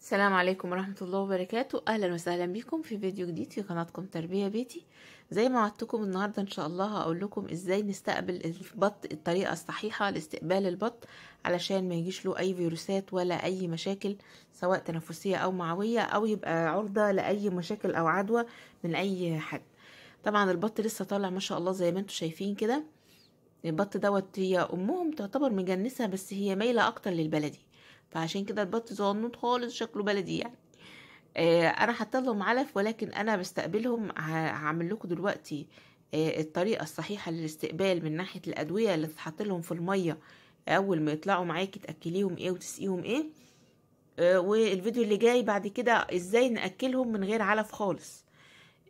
السلام عليكم ورحمة الله وبركاته أهلا وسهلا بكم في فيديو جديد في قناتكم تربية بيتي زي ما وعدتكم النهاردة إن شاء الله هقول لكم إزاي نستقبل البط الطريقة الصحيحة لاستقبال البط علشان ما يجيش له أي فيروسات ولا أي مشاكل سواء تنفسية أو معوية أو يبقى عرضة لأي مشاكل أو عدوى من أي حد طبعا البط لسه طالع ما شاء الله زي ما انتم شايفين كده البط دوت هي أمهم تعتبر مجنسة بس هي مايلة أكتر للبلدي فعشان كده البط زنوط خالص شكله بلدي يعني آه انا حاطه لهم علف ولكن انا بستقبلهم هعمل لكم دلوقتي آه الطريقه الصحيحه للاستقبال من ناحيه الادويه اللي تتحط لهم في الميه اول ما يطلعوا معاكي تاكليهم ايه وتسقيهم ايه آه والفيديو اللي جاي بعد كده ازاي ناكلهم من غير علف خالص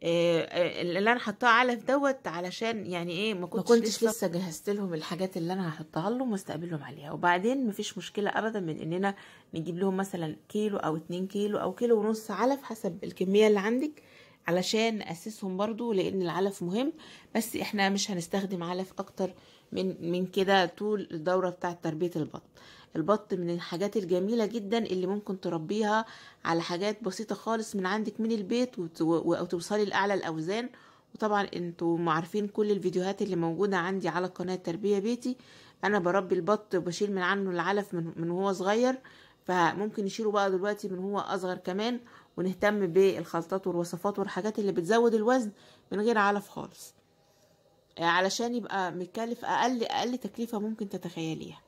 آه، آه، اللي انا حطاه علف دوت علشان يعني ايه ما كنتش, ما كنتش لسه, لسه جهزت لهم الحاجات اللي انا هحطها لهم واستقبلهم عليها وبعدين مفيش مشكله ابدا من اننا نجيب لهم مثلا كيلو او اتنين كيلو او كيلو ونص علف حسب الكميه اللي عندك علشان اسسهم برضو لان العلف مهم بس احنا مش هنستخدم علف اكتر من من كده طول الدوره بتاعه تربيه البطن البط من الحاجات الجميله جدا اللي ممكن تربيها على حاجات بسيطه خالص من عندك من البيت وتوصلي لاعلى الاوزان وطبعا انتوا عارفين كل الفيديوهات اللي موجوده عندي على قناه تربيه بيتي انا بربي البط وبشيل من عنه العلف من, من هو صغير فممكن نشيله بقى دلوقتي من هو اصغر كمان ونهتم بالخلطات والوصفات والحاجات اللي بتزود الوزن من غير علف خالص آه، علشان يبقى متكلف اقل اقل تكلفه ممكن تتخيليها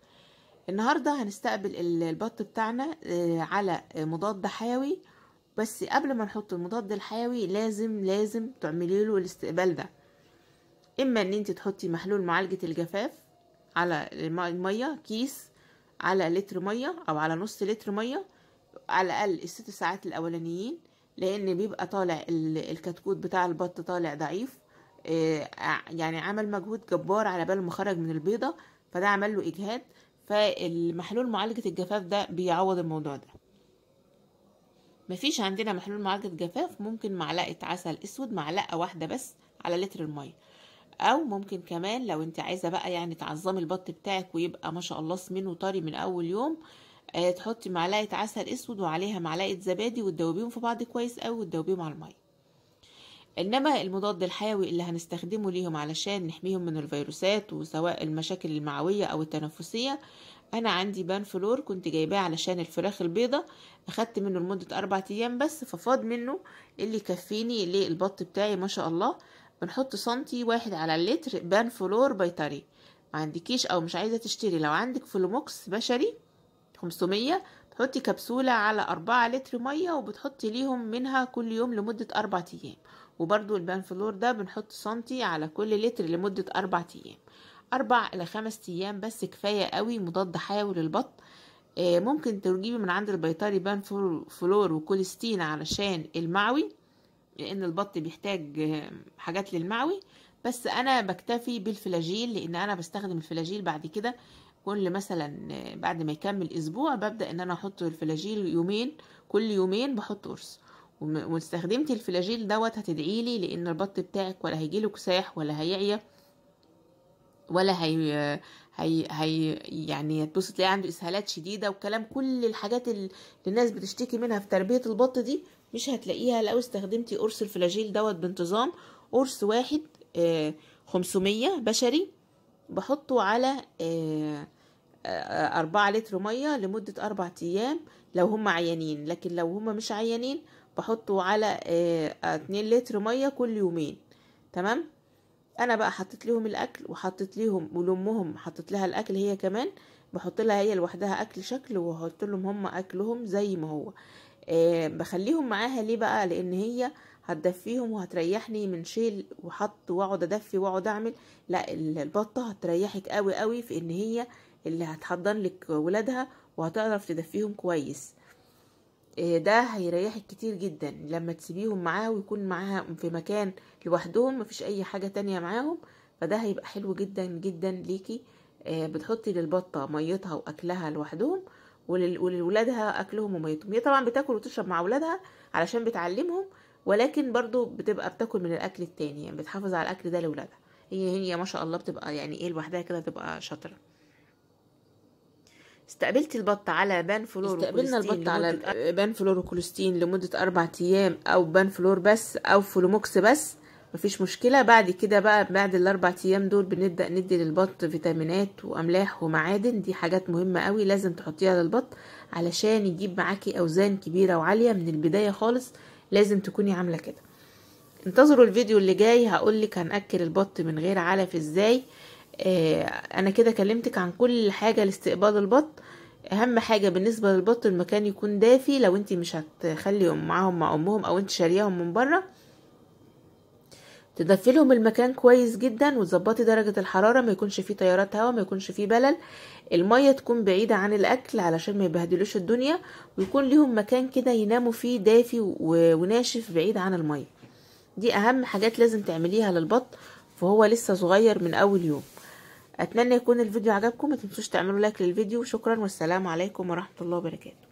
النهاردة هنستقبل البط بتاعنا آه، على مضاد حيوي بس قبل ما نحط المضاد الحيوي لازم لازم تعملي له الاستقبال ده اما ان انت تحطي محلول معالجة الجفاف على المية كيس على لتر مية او على نص لتر مية على الاقل الست ساعات الاولانيين لان بيبقى طالع الكتكوت بتاع البط طالع ضعيف آه، يعني عمل مجهود جبار على بال ما خرج من البيضة فده عمل له اجهاد فالمحلول معالجة الجفاف ده بيعوض الموضوع ده مفيش عندنا محلول معالجة جفاف ممكن معلقة عسل اسود معلقة واحدة بس على لتر المية او ممكن كمان لو انت عايزة بقى يعني تعظمي البط بتاعك ويبقى ما شاء الله سمين وطري من اول يوم آه، تحطي معلقة عسل اسود وعليها معلقة زبادي وتدوبيهم في بعض كويس اوي وتدوبيهم على المية انما المضاد الحيوي اللي هنستخدمه ليهم علشان نحميهم من الفيروسات وسواء المشاكل المعويه او التنفسيه انا عندي بان فلور كنت جايباه علشان الفراخ البيضه اخدت منه لمده أربعة ايام بس ففاض منه اللي يكفيني للبط بتاعي ما شاء الله بنحط سنتي واحد على اللتر بان فلور بيطري ما عندكيش او مش عايزه تشتري لو عندك فلوموكس بشري 500 تحطي كبسولة على أربعة لتر مية وبتحطي ليهم منها كل يوم لمدة أربعة أيام وبرضو فلور ده بنحط سنتي على كل لتر لمدة أربع أيام أربع إلى خمس أيام بس كفاية قوي مضاد حيوي للبطن آه، ممكن تجيبي من عند البيطري فلور وكوليستين علشان المعوي لأن البط بيحتاج آه، حاجات للمعوي بس أنا بكتفي بالفلاجيل لأن أنا بستخدم الفلاجيل بعد كده كل مثلا آه، بعد ما يكمل اسبوع ببدا ان انا احط الفلاجيل يومين كل يومين بحط قرص واستخدمتي الفلاجيل دوت هتدعي لي لان البط بتاعك ولا هيجيله كساح ولا هيعيا ولا هي هي هي يعني هتبص تلاقي عنده اسهالات شديده وكلام كل الحاجات اللي الناس بتشتكي منها في تربيه البط دي مش هتلاقيها لو استخدمتي قرص الفلاجيل دوت بانتظام قرص واحد آه، خمسمية بشري بحطه على آه، آه، أربعة لتر مية لمدة أربع أيام لو هم عيانين لكن لو هم مش عيانين بحطه على آه، آه، اتنين لتر ميه كل يومين تمام انا بقى حطيت لهم الاكل وحطيت لهم ولامهم حطيت لها الاكل هي كمان بحط لها هي لوحدها اكل شكل واحط لهم هم اكلهم زي ما هو أه بخليهم معاها ليه بقى لان هي هتدفيهم وهتريحني من شيل وحط واقعد ادفي واقعد اعمل لا البطه هتريحك قوي قوي في ان هي اللي هتحضن لك ولادها وهتعرف تدفيهم كويس آه، ده هيريحك كتير جدا لما تسيبيهم معاه ويكون معاها في مكان لوحدهم مفيش اي حاجة تانية معاهم فده هيبقى حلو جدا جدا ليكي آه، بتحطي للبطة ميتها واكلها لوحدهم ولولادها اكلهم وميتهم هي طبعا بتاكل وتشرب مع اولادها علشان بتعلمهم ولكن برضو بتبقى بتاكل من الاكل التاني يعني بتحافظ على الاكل ده لولادها هي هي ما شاء الله بتبقى يعني ايه لوحدها كده تبقى شاطره استقبلت البط على بان فلور استقبلنا البط على بان فلور وكولستين لمدة أربع أيام أو بان فلور بس أو فلوموكس بس مفيش مشكلة بعد كده بقى بعد الأربع أيام دول بنبدأ ندي للبط فيتامينات وأملاح ومعادن دي حاجات مهمة قوي لازم تحطيها للبط علشان يجيب معاكي أوزان كبيرة وعالية من البداية خالص لازم تكوني عاملة كده انتظروا الفيديو اللي جاي هقولك هنأكل البط من غير علف ازاي آه، انا كده كلمتك عن كل حاجة لاستقبال البط اهم حاجة بالنسبة للبط المكان يكون دافي لو انت مش هتخلي معاهم مع امهم او انت شارياهم من بره تدفي لهم المكان كويس جدا وتظبطي درجة الحرارة ما يكونش فيه تيارات هواء ما يكونش فيه بلل المية تكون بعيدة عن الأكل علشان ما يبهدلوش الدنيا ويكون ليهم مكان كده يناموا فيه دافي وناشف بعيد عن المية دي أهم حاجات لازم تعمليها للبط فهو لسه صغير من أول يوم اتمنى يكون الفيديو عجبكم ما تنسوش تعملوا لايك للفيديو شكرا والسلام عليكم ورحمه الله وبركاته